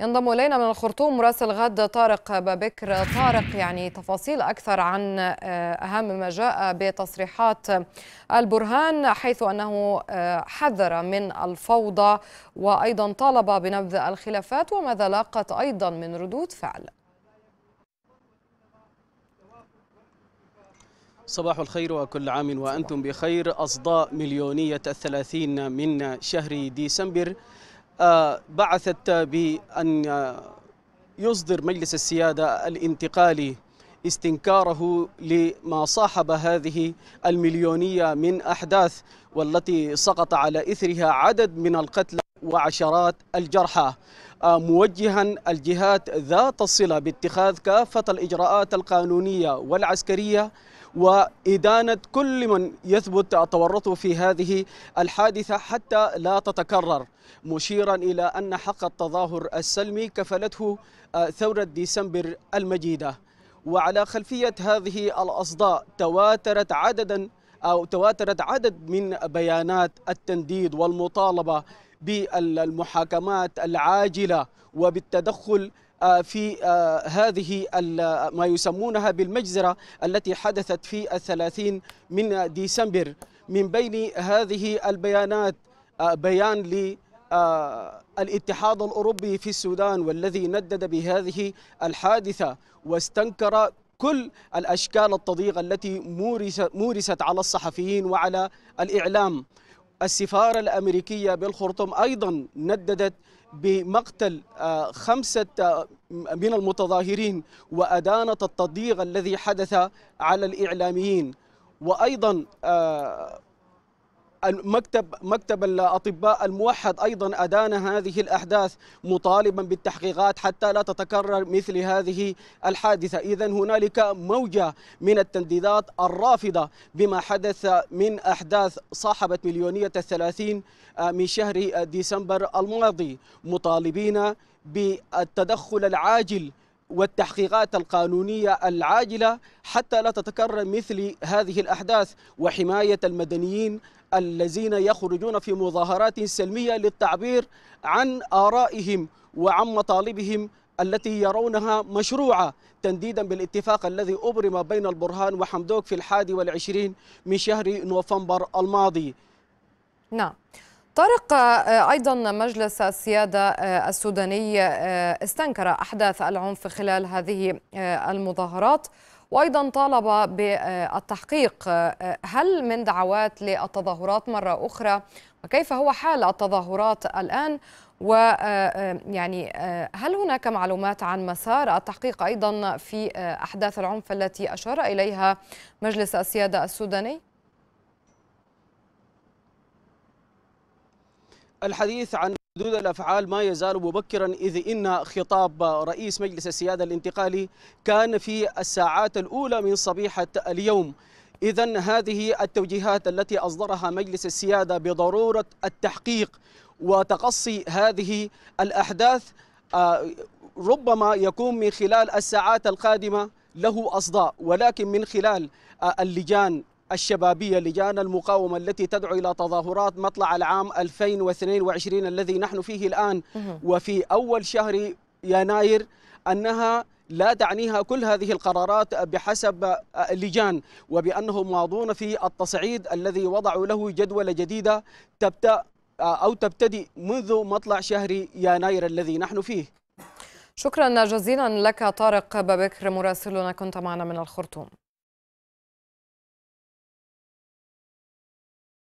ينضم الينا من الخرطوم مراسل غد طارق بابكر طارق يعني تفاصيل اكثر عن آه، اهم ما جاء بتصريحات البرهان حيث انه آه، حذر من الفوضى وايضا طالب بنبذ الخلافات وماذا لاقت ايضا من ردود فعل صباح الخير وكل عام وأنتم بخير أصداء مليونية الثلاثين من شهر ديسمبر بعثت بأن يصدر مجلس السيادة الانتقالي استنكاره لما صاحب هذه المليونية من أحداث والتي سقط على إثرها عدد من القتلى وعشرات الجرحى آه، موجها الجهات ذات الصله باتخاذ كافه الاجراءات القانونيه والعسكريه وإدانة كل من يثبت تورطه في هذه الحادثة حتى لا تتكرر مشيرا إلى أن حق التظاهر السلمي كفلته آه، ثورة ديسمبر المجيدة وعلى خلفية هذه الأصداء تواترت عددا أو تواترت عدد من بيانات التنديد والمطالبة بالمحاكمات العاجله وبالتدخل آه، في آه، هذه ما يسمونها بالمجزرة التي حدثت في الثلاثين من ديسمبر من بين هذه البيانات آه، بيان ل الاتحاد الأوروبي في السودان والذي ندد بهذه الحادثة واستنكر كل الأشكال التضييق التي مورست على الصحفيين وعلى الإعلام السفارة الأمريكية بالخرطوم أيضا نددت بمقتل آه، خمسة آه، من المتظاهرين وأدانت التضييق الذي حدث على الإعلاميين وأيضا آه، مكتب مكتب الاطباء الموحد ايضا ادان هذه الاحداث مطالبا بالتحقيقات حتى لا تتكرر مثل هذه الحادثه، اذا هنالك موجه من التنديدات الرافضه بما حدث من احداث صاحبت مليونيه الثلاثين آه، من شهر ديسمبر الماضي مطالبين بالتدخل العاجل والتحقيقات القانونية العاجلة حتى لا تتكرر مثل هذه الأحداث وحماية المدنيين الذين يخرجون في مظاهرات سلمية للتعبير عن آرائهم وعن مطالبهم التي يرونها مشروعة تنديدا بالاتفاق الذي أبرم بين البرهان وحمدوك في الحادي والعشرين من شهر نوفمبر الماضي نعم طارق آه، أيضا مجلس السيادة آه، السوداني آه، استنكر أحداث العنف خلال هذه المظاهرات وأيضا طالب بالتحقيق هل من دعوات للتظاهرات مرة أخرى وكيف هو حال التظاهرات الآن ويعني هل هناك معلومات عن مسار التحقيق أيضا في أحداث العنف التي أشار إليها مجلس السيادة السوداني؟ الحديث عن ردود الافعال ما يزال مبكرا اذ ان خطاب رئيس مجلس السياده الانتقالي كان في الساعات الاولى من صبيحه اليوم. اذا هذه التوجيهات التي اصدرها مجلس السياده بضروره التحقيق وتقصي هذه الاحداث آه، ربما يكون من خلال الساعات القادمه له اصداء ولكن من خلال آه، اللجان الشبابية لجان المقاومة التي تدعو إلى تظاهرات مطلع العام 2022 الذي نحن فيه الآن وفي أول شهر يناير أنها لا تعنيها كل هذه القرارات بحسب لجان وبأنهم ماضون في التصعيد الذي وضعوا له جدولة جديدة تبدأ أو تبتدئ منذ مطلع شهر يناير الذي نحن فيه شكرا جزيلا لك طارق بابكر مراسلنا كنت معنا من الخرطوم